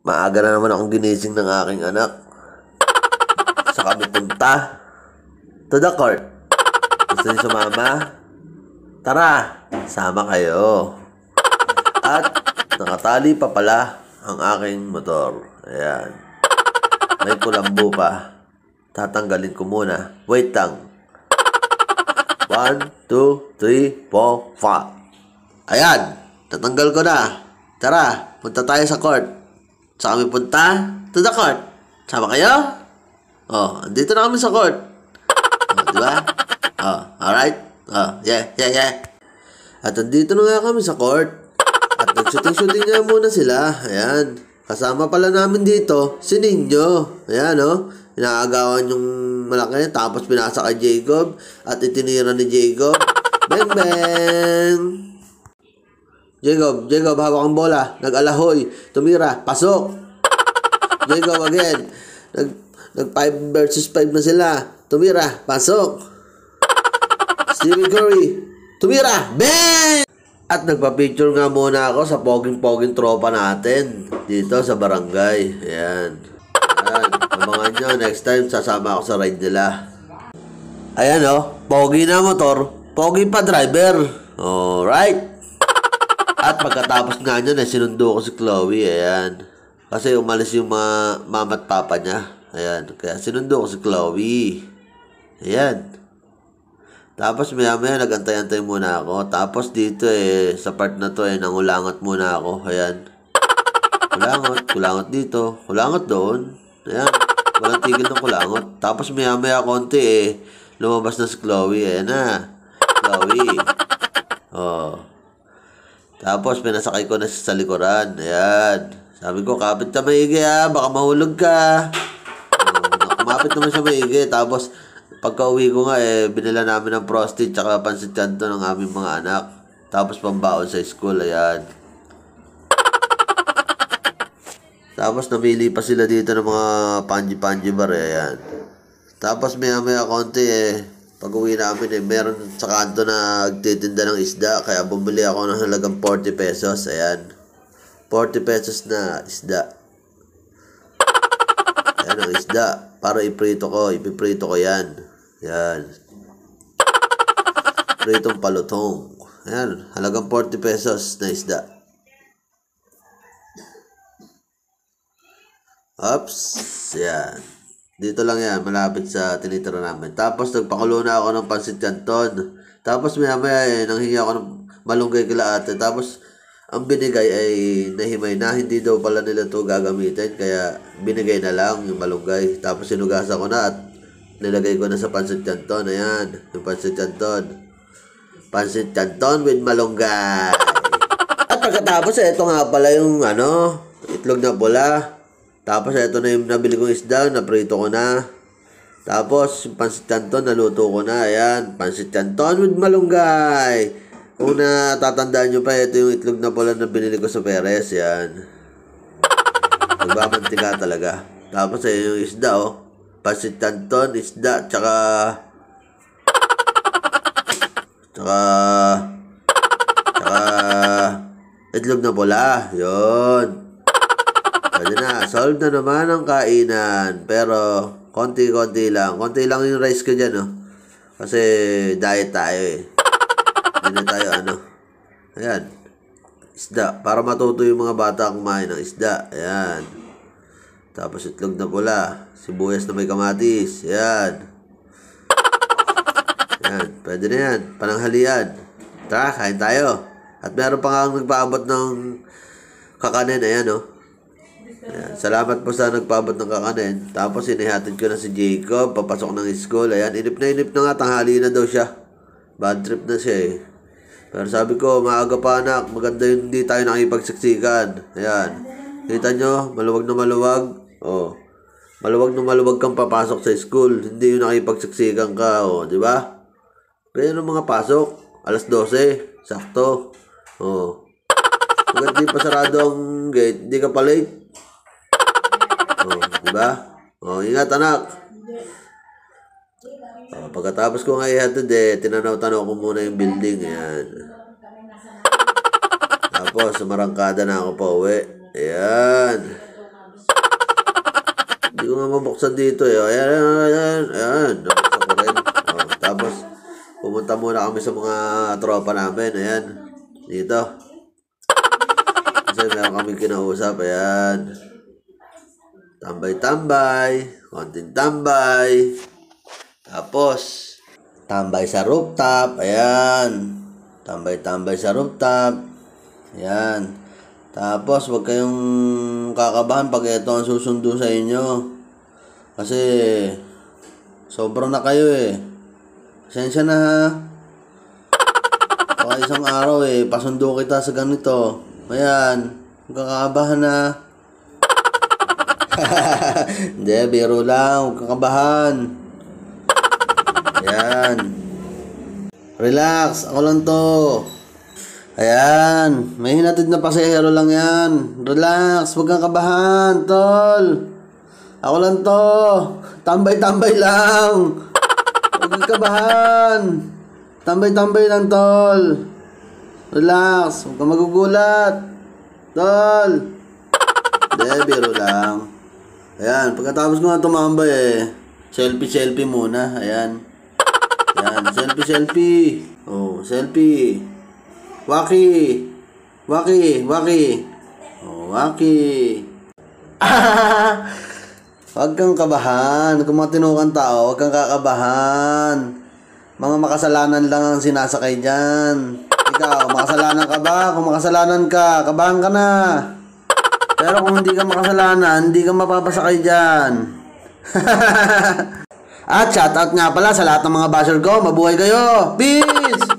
Maaga na naman akong ginising ng aking anak. Sa kami punta. To the court. Gusto niyo sumama? Tara, sama kayo. At nakatali pa pala ang aking motor. Ayan. May kulambo pa. Tatanggalin ko muna. Wait lang. 1, 2, 3, 4, 5. Ayan. Tatanggal ko na. Tara, punta tayo sa court. Sa kami punta to the court. Sama kayo? Oh, dito na kami sa court. Oh, di ba? Oh, alright. Oh, yeah, yeah, yeah. At dito na nga kami sa court. At nagshooting-shooting nga muna sila. Ayan. Kasama pala namin dito, si Ninyo. Ayan, no? Oh. Inaagawan yung malaki. Tapos pinasa kay Jacob. At itinira ni Jacob. Bang, bang! Jacob, Jacob, hawak ang bola. Nag-alahoy. Tumira. Pasok. Jacob again. Nag, nag 5 versus 5 na sila. Tumira. Pasok. Stephen Curry. Tumira. Bang! At nagpa-picture nga muna ako sa poging-poging tropa natin dito sa barangay. Ayan. Ayan. Abangan nyo, next time sasama ako sa ride nila. Ayan o, oh, pogi na motor, pogi pa driver. Alright. At pagkatapos nga niya, nasinundo ko si Chloe. Ayan. Kasi umalis yung mga mama at papa niya. Ayan. Kaya sinundo ko si Chloe. Ayan. Tapos maya maya nagantay-antay muna ako. Tapos dito eh, sa part na to eh, nangulangot muna ako. Ayan. Kulangot, kulangot dito. Kulangot doon. Ayan. Walang tigil ng kulangot. Tapos maya maya konti eh, lumabas na si Chloe. Ayan na. Chloe. Oh. Tapos, pinasakay ko na sa likuran. Ayan. Sabi ko, kapit ka maigi ha. Baka mahulog ka. So, hmm, kumapit naman siya maigi. Tapos, pagka uwi ko nga, eh, binila namin ng prostate tsaka pansit kanto ng aming mga anak. Tapos, pambaon sa school. Ayan. Tapos, namili pa sila dito ng mga panji-panji bar. Eh. Ayan. Tapos, maya-maya konti eh, pag uwi namin eh, meron sa kanto na nagtitinda ng isda. Kaya bumili ako ng halagang 40 pesos. Ayan. 40 pesos na isda. Ayan ang isda. Para iprito ko. Ipiprito ko yan. yan Pritong palutong. Ayan. Halagang 40 pesos na isda. Ups. Yan. Dito lang yan, malapit sa tinitira namin. Tapos nagpakulo na ako ng pansit canton. Tapos maya maya eh, nanghingi ako ng malunggay kila ate. Tapos ang binigay ay nahimay na. Hindi daw pala nila to gagamitin. Kaya binigay na lang yung malunggay. Tapos sinugasan ko na at nilagay ko na sa pansit canton. Ayan, yung pansit canton. Pansit canton with malunggay. At pagkatapos, eh, ito nga pala yung ano, itlog na bola. Tapos, ito na yung nabili kong isda. Naprito ko na. Tapos, pansit canton, naluto ko na. Ayan, pansit canton with malunggay. Una, tatandaan nyo pa, ito yung itlog na pula na binili ko sa Perez. Ayan. Nagmamantika diba, talaga. Tapos, ayan yung isda, oh. Pansit canton, isda, tsaka... Tsaka... Tsaka... Itlog na pula. Yun. Pwede na. Solve na naman ang kainan. Pero, konti-konti lang. Konti lang yung rice ko dyan, no? Oh. Kasi, diet tayo, eh. Hindi tayo, ano? Ayan. Isda. Para matuto yung mga bata kumain ng isda. Ayan. Tapos, itlog na pula. Sibuyas na may kamatis. Ayan. Ayan. Pwede na yan. Pananghalian. Tara, kain tayo. At meron pa nga nagpaabot ng kakanin. Ayan, no? Oh. Ayan. Salamat po sa nagpabot ng kakanin. Tapos inihatid ko na si Jacob, papasok ng school. Ayan, inip na inip na nga, tanghali na daw siya. Bad trip na siya eh. Pero sabi ko, maaga pa anak, maganda yung hindi tayo nakipagsiksikan. Ayan. Kita nyo, maluwag na maluwag. Oh. Maluwag na maluwag kang papasok sa school. Hindi yung nakipagsiksikan ka. Oh, di ba? Pero mga pasok, alas 12, sakto. Oh. Maganda pa sarado ang gate, hindi ka pa late oh, diba? Oh, ingat anak. Oh, pagkatapos ko nga ihatid eh, tinanaw-tanaw ko muna yung building. Ayan. Tapos, sumarangkada na ako pa uwi. Ayan. Hindi ko nga mabuksan dito eh. Ayan, ayan, ayan. ayan. Nabuksan ko rin. Oh, tapos, pumunta muna kami sa mga tropa namin. Ayan. Dito. Kasi meron kami kinausap. Ayan tambay-tambay, konting tambay. Tapos, tambay sa rooftop, ayan. Tambay-tambay sa rooftop. Ayan. Tapos, wag kayong kakabahan pag ito ang susundo sa inyo. Kasi, sobrang na kayo eh. Pasensya na ha. Baka isang araw eh, pasundo kita sa ganito. Ayan, kakabahan na. Hindi, biro lang. Huwag kang kabahan. Ayan. Relax. Ako lang to. Ayan. May hinatid na pasahero lang yan. Relax. Huwag kang kabahan, tol. Ako lang to. Tambay-tambay lang. Huwag kang kabahan. Tambay-tambay lang, tol. Relax. Huwag kang magugulat. Tol. Hindi, biro lang. Ayan, pagkatapos ko na tumambay eh, selfie-selfie muna. Ayan. Ayan, selfie-selfie. Oh, selfie. Waki. Waki, waki. Oh, waki. Huwag kang kabahan. Kung mga tinukang tao, huwag kang kakabahan. Mga makasalanan lang ang sinasakay dyan. Ikaw, makasalanan ka ba? Kung makasalanan ka, kabahan ka na. Pero kung hindi ka makasalanan, hindi ka mapapasakay dyan. At shoutout nga pala sa lahat ng mga basher ko. Mabuhay kayo! Peace!